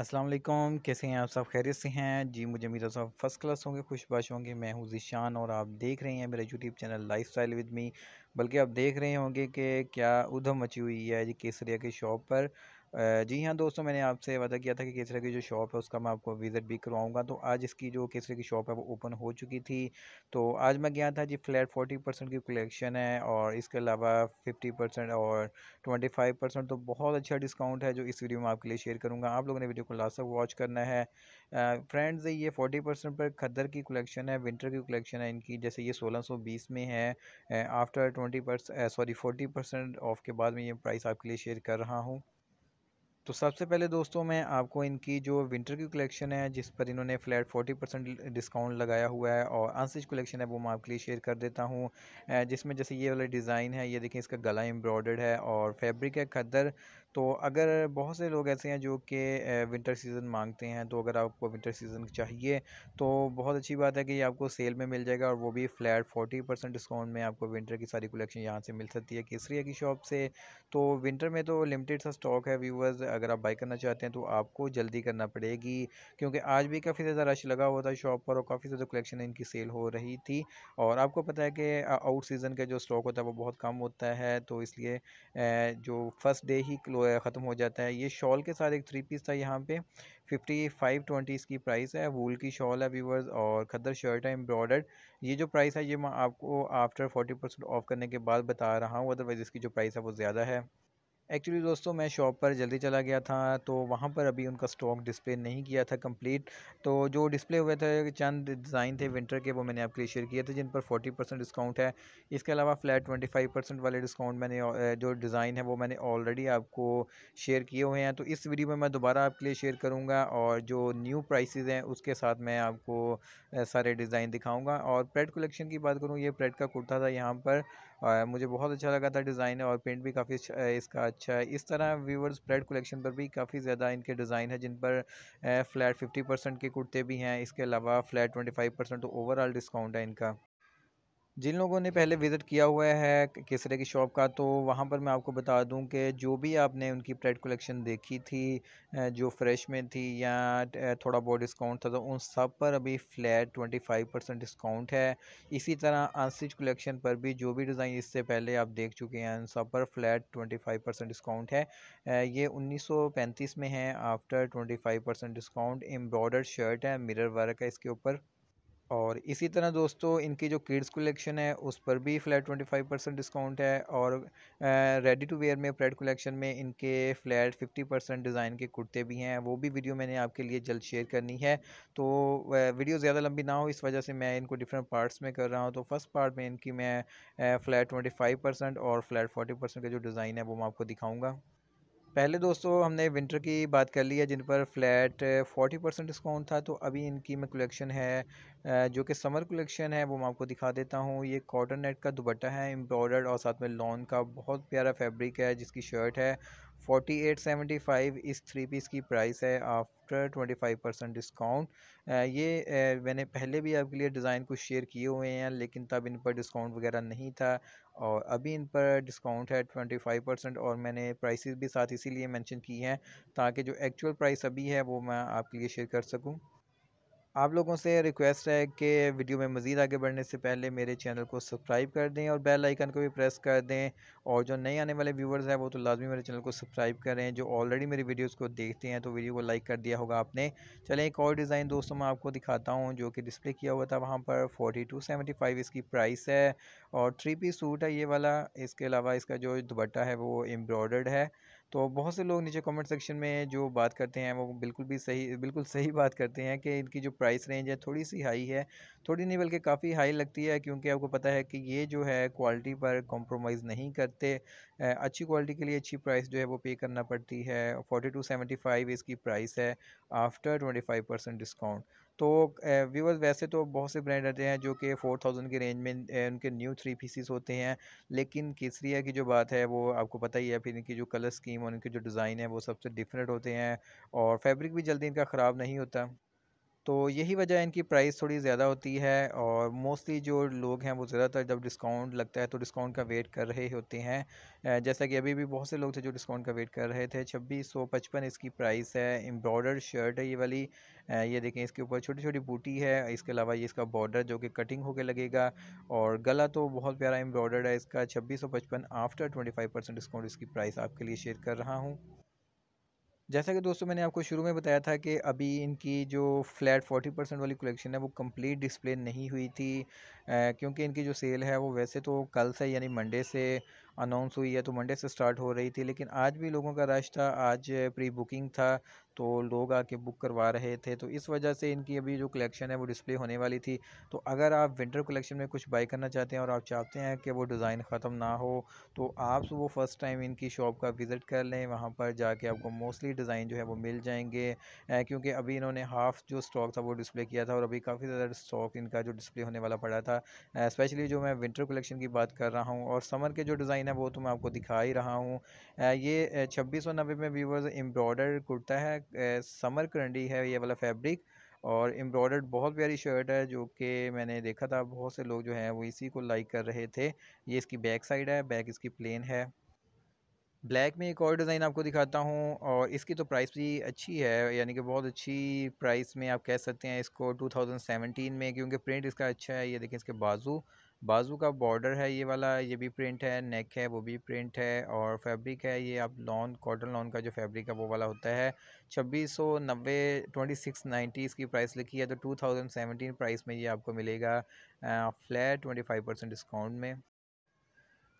अस्सलाम वालेकुम कैसे हैं आप सब खैरियत से हैं जी मुझे मेरा साहब फर्स्ट क्लास होंगे खुशबाश होंगे मैं हूँ जीशान और आप देख रहे हैं मेरा YouTube channel lifestyle with me बल्कि आप देख रहे होंगे कि क्या उधम मची हुई है जी केसरिया के शॉप पर जी हाँ दोस्तों मैंने आपसे वादा किया था कि केसरे की जो शॉप है उसका मैं आपको विज़िट भी करवाऊंगा तो आज इसकी जो केसरे की शॉप है वो ओपन हो चुकी थी तो आज मैं गया था जी फ्लैट फोर्टी परसेंट की कलेक्शन है और इसके अलावा फिफ्टी परसेंट और ट्वेंटी फाइव परसेंट तो बहुत अच्छा डिस्काउंट है जो इस वीडियो में आपके लिए शेयर करूँगा आप लोगों ने वीडियो को लास्ट तक वॉच करना है फ्रेंड्स ये फोर्टी परसेंट पर खद्दर की कलेक्शन है विंटर की कलेक्शन है इनकी जैसे ये सोलह सौ बीस में है after twenty percent sorry forty percent off के बाद में ये प्राइस आपके लिए शेयर कर रहा हूँ तो सबसे पहले दोस्तों मैं आपको इनकी जो विंटर की कलेक्शन है जिस पर इन्होंने फ्लैट 40 परसेंट डिस्काउंट लगाया हुआ है और अनस्टिच कलेक्शन है वो मैं आपके लिए शेयर कर देता हूँ जिसमें जैसे ये वाला डिज़ाइन है ये देखें इसका गला एम्ब्रॉयडर्ड है और फैब्रिक है खदर तो अगर बहुत से लोग ऐसे हैं जो कि विंटर सीज़न मांगते हैं तो अगर आपको विंटर सीज़न चाहिए तो बहुत अच्छी बात है कि ये आपको सेल में मिल जाएगा और वो भी फ्लैट फोर्टी परसेंट डिस्काउंट में आपको विंटर की सारी कलेक्शन यहाँ से मिल सकती है केसरिया की शॉप से तो विंटर में तो लिमिटेड सा स्टॉक है व्यूवर्स अगर आप बाई करना चाहते हैं तो आपको जल्दी करना पड़ेगी क्योंकि आज भी काफ़ी ज़्यादा रश लगा हुआ था शॉप पर और काफ़ी ज़्यादा कलेक्शन इनकी सेल हो रही थी और आपको पता है कि आउट सीज़न का जो स्टॉक होता है वो बहुत कम होता है तो इसलिए जो फर्स्ट डे ही क्लोज ख़त्म हो जाता है ये शॉल के साथ एक थ्री पीस था यहाँ पे फिफ्टी फाइव ट्वेंटी इसकी प्राइस है वूल की शॉल है व्यूवर्स और खदर शर्ट है एम्ब्रॉयडर्ड ये जो प्राइस है ये मैं आपको आफ्टर फोर्टी परसेंट ऑफ करने के बाद बता रहा हूँ अदरवाइज़ इसकी जो प्राइस है वो ज़्यादा है एक्चुअली दोस्तों मैं शॉप पर जल्दी चला गया था तो वहाँ पर अभी उनका स्टॉक डिस्प्ले नहीं किया था कंप्लीट तो जो डिस्प्ले हुए थे चंद डिज़ाइन थे विंटर के वो मैंने आपके लिए शेयर किए थे जिन पर 40 परसेंट डिस्काउंट है इसके अलावा फ्लैट 25 परसेंट वाले डिस्काउंट मैंने जो डिज़ाइन है वो मैंने ऑलरेडी आपको शेयर किए हुए हैं तो इस वीडियो में मैं दोबारा आपके लिए शेयर करूँगा और जो न्यू प्राइस हैं उसके साथ मैं आपको सारे डिज़ाइन दिखाऊँगा और प्रेड कलेक्शन की बात करूँ ये प्रेड का कुर्ता था यहाँ पर और मुझे बहुत अच्छा लगा था डिज़ाइन और पेंट भी काफ़ी अच्छा, इसका अच्छा है इस तरह व्यूवर्स फ्लैट कलेक्शन पर भी काफ़ी ज़्यादा इनके डिज़ाइन है जिन पर फ्लैट फिफ्टी परसेंट के कुर्ते भी हैं इसके अलावा फ्लैट ट्वेंटी फाइव परसेंट तो ओवरऑल डिस्काउंट है इनका जिन लोगों ने पहले विज़िट किया हुआ है केसरे की शॉप का तो वहाँ पर मैं आपको बता दूं कि जो भी आपने उनकी प्रेड कलेक्शन देखी थी जो फ्रेश में थी या थोड़ा बहुत डिस्काउंट था तो उन सब पर अभी flat twenty five percent discount है इसी तरह अनस्टिच कलेक्शन पर भी जो भी डिज़ाइन इससे पहले आप देख चुके हैं उन सब पर flat twenty five percent discount है ये उन्नीस सौ पैंतीस में है after twenty five percent discount embroidered shirt है मिरर वर्क है इसके ऊपर और इसी तरह दोस्तों इनकी जो किड्स कलेक्शन है उस पर भी flat twenty five percent discount है और रेडी टू वेयर में प्रेड कलेक्शन में इनके फ्लैट फिफ्टी परसेंट डिज़ाइन के कुर्ते भी हैं वो भी वीडियो मैंने आपके लिए जल्द शेयर करनी है तो वीडियो ज़्यादा लंबी ना हो इस वजह से मैं इनको डिफरेंट पार्ट्स में कर रहा हूँ तो फर्स्ट पार्ट में इनकी मैं फ्लैट ट्वेंटी फाइव परसेंट और फ्लैट फोर्टी परसेंट का जो डिज़ाइन है वो मैं आपको दिखाऊँगा पहले दोस्तों हमने विंटर की बात कर ली है जिन पर फ्लैट फोर्टी परसेंट डिस्काउंट था तो अभी इनकी में कलेक्शन है जो कि समर कलेक्शन है वो मैं आपको दिखा देता हूँ ये कॉटन नेट का दुपट्टा है एम्ब्रॉयडर्ड और साथ में लॉन का बहुत प्यारा फैब्रिक है जिसकी शर्ट है फोर्टी एट सेवेंटी फाइव इस थ्री पीस की प्राइस है after twenty five percent discount ये मैंने पहले भी आपके लिए डिज़ाइन कुछ शेयर किए हुए हैं लेकिन तब इन पर डिस्काउंट वगैरह नहीं था और अभी इन पर डिस्काउंट है ट्वेंटी फाइव परसेंट और मैंने प्राइसेस भी साथ इसीलिए मेंशन की हैं ताकि जो एक्चुअल प्राइस अभी है वो मैं आपके लिए शेयर कर सकूँ आप लोगों से रिक्वेस्ट है कि वीडियो में मज़ीद आगे बढ़ने से पहले मेरे चैनल को सब्सक्राइब कर दें और बेल आइकन को भी प्रेस कर दें और जो नए आने वाले व्यूवर्स हैं वो तो लाजमी मेरे चैनल को सब्सक्राइब करें जो ऑलरेडी मेरी वीडियोस को देखते हैं तो वीडियो को लाइक कर दिया होगा आपने चलें एक और डिज़ाइन दोस्तों मैं आपको दिखाता हूँ जो कि डिस्प्ले किया हुआ था वहाँ पर फोर्टी टू सेवेंटी फाइव इसकी प्राइस है और थ्री पीस सूट है ये वाला इसके अलावा इसका जो दुपट्टा है वो एम्ब्रॉयडर्ड है तो बहुत से लोग नीचे कमेंट सेक्शन में जो बात करते हैं वो बिल्कुल भी सही बिल्कुल सही बात करते हैं कि इनकी जो प्राइस रेंज है थोड़ी सी हाई है थोड़ी नहीं बल्कि काफ़ी हाई लगती है क्योंकि आपको पता है कि ये जो है क्वालिटी पर कॉम्प्रोमाइज़ नहीं करते अच्छी क्वालिटी के लिए अच्छी प्राइस जो है वो पे करना पड़ती है फोर्टी टू सेवेंटी फाइव इसकी प्राइस है after twenty five percent discount तो व्यूवर्स वैसे तो बहुत से ब्रांड रहते हैं जो कि फोर थाउजेंड के रेंज में उनके न्यू थ्री पीसीस होते हैं लेकिन केसरिया की जो बात है वो आपको पता ही है फिर इनकी जो कलर स्कीम और इनके जो डिज़ाइन है वो सबसे डिफरेंट होते हैं और फैब्रिक भी जल्दी इनका ख़राब नहीं होता तो यही वजह इनकी प्राइस थोड़ी ज़्यादा होती है और मोस्टली जो लोग हैं वो ज़्यादातर जब डिस्काउंट लगता है तो डिस्काउंट का वेट कर रहे होते हैं जैसा कि अभी भी बहुत से लोग थे जो डिस्काउंट का वेट कर रहे थे छब्बीस सौ पचपन इसकी प्राइस है एम्ब्रॉयडर्ड शर्ट है ये वाली ये देखें इसके ऊपर छोटी छोटी बूटी है इसके अलावा ये इसका बॉर्डर जो कि कटिंग होकर लगेगा और गला तो बहुत प्यारा एम्ब्रॉयडर्ड है इसका छब्बीस सौ पचपन after twenty five percent discount इसकी प्राइस आपके लिए शेयर कर रहा हूँ जैसा कि दोस्तों मैंने आपको शुरू में बताया था कि अभी इनकी जो फ्लैट फोर्टी परसेंट वाली कलेक्शन है वो कंप्लीट डिस्प्ले नहीं हुई थी क्योंकि इनकी जो सेल है वो वैसे तो कल से यानी मंडे से अनाउंस हुई है तो मंडे से स्टार्ट हो रही थी लेकिन आज भी लोगों का रश था आज प्री बुकिंग था तो लोग आके बुक करवा रहे थे तो इस वजह से इनकी अभी जो कलेक्शन है वो डिस्प्ले होने वाली थी तो अगर आप विंटर कलेक्शन में कुछ बाई करना चाहते हैं और आप चाहते हैं कि वो डिज़ाइन ख़त्म ना हो तो आप वो फ़र्स्ट टाइम इनकी शॉप का विज़िट कर लें वहाँ पर जाके आपको मोस्टली डिज़ाइन जो है वो मिल जाएंगे क्योंकि अभी इन्होंने हाफ़ जो स्टॉक था वो डिस्प्ले किया था और अभी काफ़ी ज़्यादा स्टॉक इनका जो डिस्प्ले होने वाला पड़ा था स्पेशली जो मैं विंटर कलेक्शन की बात कर रहा हूँ और समर के जो डिज़ाइन है वो तो मैं आपको दिखा ही रहा हूँ ये छब्बीस सौ नब्बे में व्यूवर्स एम्ब्रॉयडर कुर्ता है समर करंडी है ये वाला फैब्रिक और एम्ब्रॉयड बहुत प्यारी शर्ट है जो कि मैंने देखा था बहुत से लोग जो हैं वो इसी को लाइक कर रहे थे ये इसकी बैक साइड है बैक इसकी प्लेन है ब्लैक में एक और डिज़ाइन आपको दिखाता हूँ और इसकी तो प्राइस भी अच्छी है यानी कि बहुत अच्छी प्राइस में आप कह सकते हैं इसको 2017 में क्योंकि प्रिंट इसका अच्छा है ये देखें इसके बाजू बाजू का बॉर्डर है ये वाला ये भी प्रिंट है नेक है वो भी प्रिंट है और फैब्रिक है ये आप लॉन कॉटन लॉन का जो फैब्रिक है वो वाला होता है छब्बीस सौ नब्बे ट्वेंटी सिक्स नाइन्टी इसकी प्राइस लिखी है तो टू थाउजेंड सेवेंटीन प्राइस में ये आपको मिलेगा flat twenty five percent discount में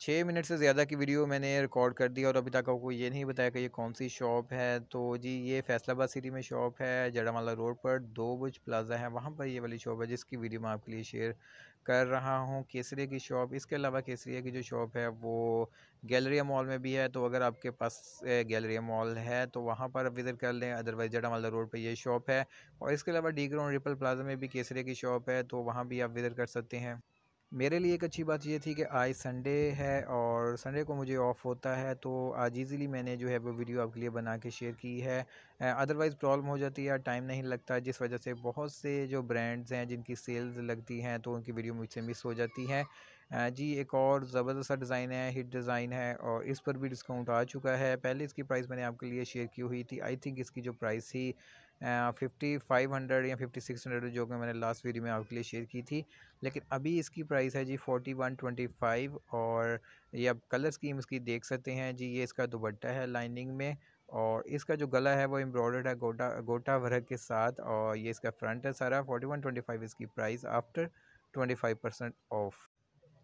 छः मिनट से ज़्यादा की वीडियो मैंने रिकॉर्ड कर दी और अभी तक आपको ये नहीं बताया कि ये कौन सी शॉप है तो जी ये फैसलाबाद सिटी में शॉप है जड़ामाला रोड पर दो बुज प्लाजा है वहाँ पर ये वाली शॉप है जिसकी वीडियो मैं आपके लिए शेयर कर रहा हूँ केसरिया की शॉप इसके अलावा केसरिया की जो शॉप है वो गैलरिया मॉल में भी है तो अगर आपके पास गैलरिया मॉल है तो वहाँ पर विज़िट कर लें अदरवाइज जडा रोड पे ये शॉप है और इसके अलावा डी ग्राउंड रिपल प्लाजा में भी केसरिया की शॉप है तो वहाँ भी आप विज़िट कर सकते हैं मेरे लिए एक अच्छी बात ये थी कि आज संडे है और संडे को मुझे ऑफ़ होता है तो आज इजीली मैंने जो है वो वीडियो आपके लिए बना के शेयर की है अदरवाइज़ प्रॉब्लम हो जाती है टाइम नहीं लगता जिस वजह से बहुत से जो ब्रांड्स हैं जिनकी सेल्स लगती हैं तो उनकी वीडियो मुझसे मिस हो जाती है जी एक और ज़बरदस्त डिज़ाइन है हिट डिज़ाइन है और इस पर भी डिस्काउंट आ चुका है पहले इसकी प्राइस मैंने आपके लिए शेयर की हुई थी आई थिंक इसकी जो प्राइस थी फिफ्टी फाइव हंड्रेड या फिफ्टी सिक्स हंड्रेड जो कि मैंने लास्ट वीडियो में आपके लिए शेयर की थी लेकिन अभी इसकी प्राइस है जी फोर्टी वन ट्वेंटी फाइव और ये आप कलर स्कीम इसकी देख सकते हैं जी ये इसका दुपट्टा है लाइनिंग में और इसका जो गला है वो एम्ब्रॉयडर्ड है गोटा गोटा वर्क के साथ और ये इसका फ्रंट है सारा फोर्टी वन ट्वेंटी फाइव इसकी price after twenty five percent off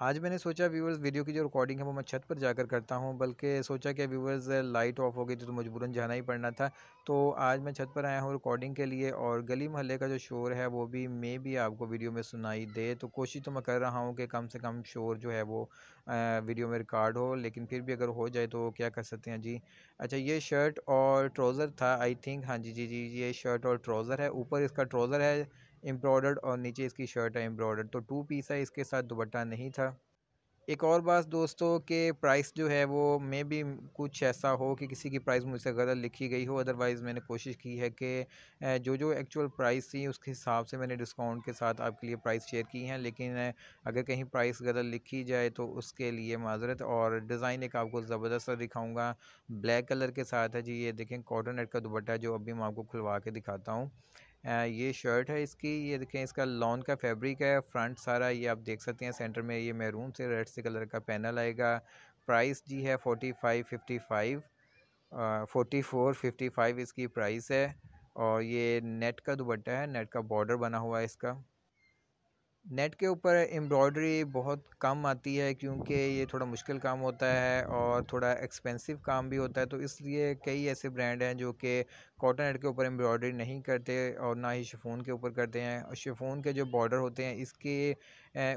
आज मैंने सोचा व्यूवर्स वीडियो की जो रिकॉर्डिंग है वो मैं छत पर जाकर करता हूँ बल्कि सोचा कि व्यूवर्स लाइट ऑफ हो गई थी तो, तो मजबूरन जाना ही पड़ना था तो आज मैं छत पर आया हूँ रिकॉर्डिंग के लिए और गली मोहल्ले का जो शोर है वो भी मे भी आपको वीडियो में सुनाई दे तो कोशिश तो मैं कर रहा हूँ कि कम से कम शोर जो है वो वीडियो में रिकॉर्ड हो लेकिन फिर भी अगर हो जाए तो क्या कर सकते हैं जी अच्छा ये शर्ट और ट्रोज़र था आई थिंक हाँ जी जी जी ये शर्ट और ट्रोज़र है ऊपर इसका ट्रोज़र है एम्ब्रॉयडर्ड और नीचे इसकी शर्ट है एम्ब्रॉयडर्ड तो टू पीस है इसके साथ दुपट्टा नहीं था एक और बात दोस्तों के प्राइस जो है वो मे भी कुछ ऐसा हो कि किसी की प्राइस मुझसे गलत लिखी गई हो अदरवाइज़ मैंने कोशिश की है कि जो जो एक्चुअल प्राइस थी उसके हिसाब से मैंने डिस्काउंट के साथ आपके लिए प्राइस शेयर की हैं लेकिन अगर कहीं प्राइस गलत लिखी जाए तो उसके लिए माजरत और डिज़ाइन एक आपको ज़बरदस्त दिखाऊँगा ब्लैक कलर के साथ है जी ये देखें कॉटन नेट का दुपट्टा जो अभी मैं आपको खुलवा के दिखाता हूँ ये शर्ट है इसकी ये देखें इसका लॉन का फैब्रिक है फ्रंट सारा ये आप देख सकते हैं सेंटर में ये मैरून से रेड से कलर का पैनल आएगा प्राइस जी है forty five fifty five forty four fifty five इसकी प्राइस है और ये नेट का दुपट्टा है नेट का बॉर्डर बना हुआ है इसका नेट के ऊपर एम्ब्रॉयडरी बहुत कम आती है क्योंकि ये थोड़ा मुश्किल काम होता है और थोड़ा एक्सपेंसिव काम भी होता है तो इसलिए कई ऐसे ब्रांड हैं जो कि कॉटन हेड के ऊपर एम्ब्रॉयडरी नहीं करते और ना ही शिफोन के ऊपर करते हैं और शिफोन के जो बॉर्डर होते हैं इसके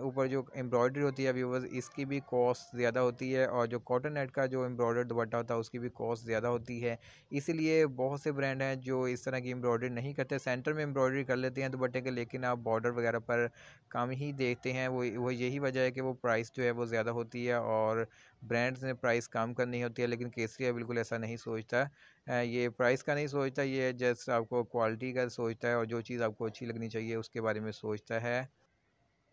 ऊपर जो एम्ब्रॉयडरी होती है व्यूवर्स इसकी भी कॉस्ट ज़्यादा होती है और जो कॉटन हेड का जो एम्ब्रॉयडर दुपट्टा होता है उसकी भी कॉस्ट ज़्यादा होती है इसीलिए बहुत से ब्रांड हैं जो इस तरह की एम्ब्रॉयडरी नहीं करते सेंटर में एम्ब्रॉयडरी कर लेते हैं दुपट्टे के लेकिन आप बॉर्डर वगैरह पर कम ही देखते हैं वो वो यही वजह है कि वो प्राइस जो है वो ज़्यादा होती है और ब्रांड्स ने प्राइस कम करनी होती है लेकिन केसरिया बिल्कुल ऐसा नहीं सोचता ये प्राइस का नहीं सोचता ये जस्ट आपको क्वालिटी का सोचता है और जो चीज़ आपको अच्छी लगनी चाहिए उसके बारे में सोचता है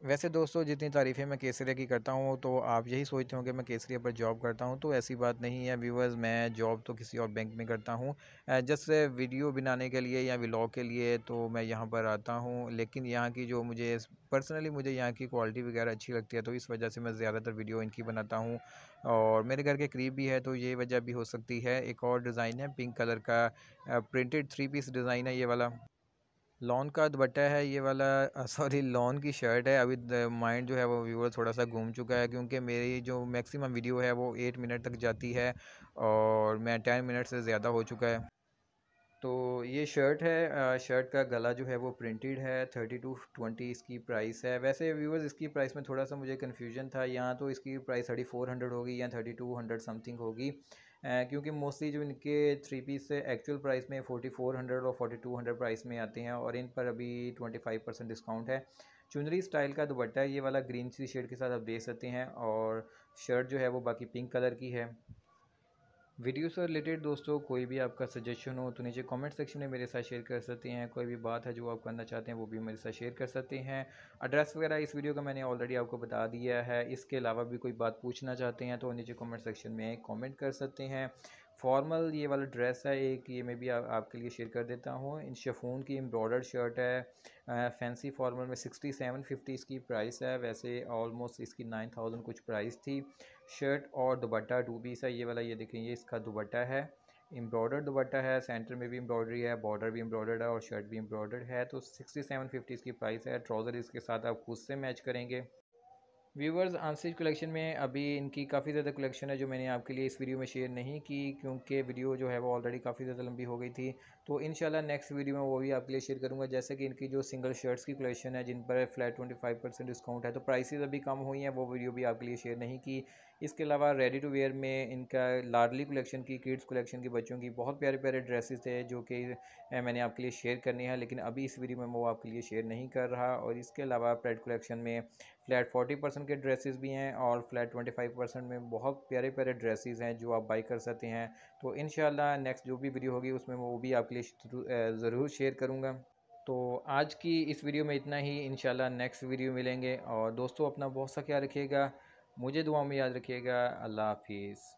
वैसे दोस्तों जितनी तारीफ़ें मैं केसरिया की करता हूँ तो आप यही सोचते हो कि मैं केसरिया पर जॉब करता हूँ तो ऐसी बात नहीं है व्यूवर्स मैं जॉब तो किसी और बैंक में करता हूँ जस्ट वीडियो बनाने के लिए या व्लॉग के लिए तो मैं यहाँ पर आता हूँ लेकिन यहाँ की जो मुझे पर्सनली मुझे यहाँ की क्वालिटी वगैरह अच्छी लगती है तो इस वजह से मैं ज़्यादातर वीडियो इनकी बनाता हूँ और मेरे घर के करीब भी है तो ये वजह भी हो सकती है एक और डिज़ाइन है पिंक कलर का प्रिंटेड थ्री पीस डिज़ाइन है ये वाला लॉन का दुपट्टा है ये वाला सॉरी लॉन की शर्ट है अभी माइंड जो है वो व्यूअर थोड़ा सा घूम चुका है क्योंकि मेरी जो मैक्सिमम वीडियो है वो एट मिनट तक जाती है और मैं टेन मिनट से ज़्यादा हो चुका है तो ये शर्ट है शर्ट का गला जो है वो प्रिंटेड है थर्टी टू ट्वेंटी इसकी प्राइस है वैसे व्यूअर्स इसकी प्राइस में थोड़ा सा मुझे कन्फ्यूजन था यहाँ तो इसकी प्राइस थर्टी फोर हंड्रेड होगी या थर्टी टू हंड्रेड समथिंग होगी क्योंकि मोस्टली जो इनके थ्री पीस एक्चुअल प्राइस में फोर्टी फोर हंड्रेड और फोर्टी टू हंड्रेड प्राइस में आते हैं और इन पर अभी ट्वेंटी फाइव परसेंट डिस्काउंट है चुनरी स्टाइल का दुपट्टा ये वाला ग्रीन सी शेड के साथ आप दे सकते हैं और शर्ट जो है वो बाकी पिंक कलर की है वीडियो से रिलेटेड दोस्तों कोई भी आपका सजेशन हो तो नीचे कमेंट सेक्शन में मेरे साथ शेयर कर सकते हैं कोई भी बात है जो आप करना चाहते हैं वो भी मेरे साथ शेयर कर सकते हैं एड्रेस वगैरह इस वीडियो का मैंने ऑलरेडी आपको बता दिया है इसके अलावा भी कोई बात पूछना चाहते हैं तो नीचे कमेंट सेक्शन में कमेंट कर सकते हैं फॉर्मल ये वाला ड्रेस है एक ये मैं भी आ, आपके लिए शेयर कर देता हूँ इन शेफून की एम्ब्रॉयडर्ड शर्ट है फैंसी फॉर्मल में सिक्सटी सेवन फिफ्टी इसकी प्राइस है वैसे ऑलमोस्ट इसकी नाइन थाउजेंड कुछ प्राइस थी शर्ट और दुबट्टा टू पीस है ये वाला ये देखें ये इसका दुबट्टा है एम्ब्रॉयडर दुबट्टा है सेंटर में भी एम्ब्रॉयडरी है बॉर्डर भी एम्ब्रॉयडर्ड है और शर्ट भी एम्ब्रॉयडर्ड है तो सिक्सटी सेवन फिफ्टी इसकी प्राइस है ट्राउज़र इसके साथ आप खुद से मैच करेंगे व्यूवर्स आंसर कलेक्शन में अभी इनकी काफ़ी ज़्यादा कलेक्शन है जो मैंने आपके लिए इस वीडियो में शेयर नहीं की क्योंकि वीडियो जो है वो ऑलरेडी काफ़ी ज़्यादा लंबी हो गई थी तो इन नेक्स्ट वीडियो में वो भी आपके लिए शेयर करूँगा जैसे कि इनकी जो सिंगल शर्ट्स की कलेक्शन है जिन पर flat twenty five percent discount है तो प्राइसेज अभी कम हुई हैं वो वीडियो भी आपके लिए शेयर नहीं की इसके अलावा रेडी टू वेयर में इनका लार्डली कलेक्शन की किड्स कलेक्शन की बच्चों की बहुत प्यारे प्यारे ड्रेसेस है जो कि मैंने आपके लिए शेयर करनी है लेकिन अभी इस वीडियो में वो आपके लिए शेयर नहीं कर रहा और इसके अलावा प्रेड कलेक्शन में फ्लैट फोर्टी परसेंट के ड्रेसेस भी हैं और फ्लैट ट्वेंटी फाइव परसेंट में बहुत प्यारे प्यारे ड्रेसेस हैं जो आप बाई कर सकते हैं तो इन नेक्स्ट जो भी वीडियो होगी उसमें वो भी आपके लिए ज़रूर शेयर करूँगा तो आज की इस वीडियो में इतना ही इन नेक्स्ट वीडियो मिलेंगे और दोस्तों अपना बहुत सा ख्याल रखिएगा मुझे दुआ में याद रखिएगा अल्लाह हाफिज़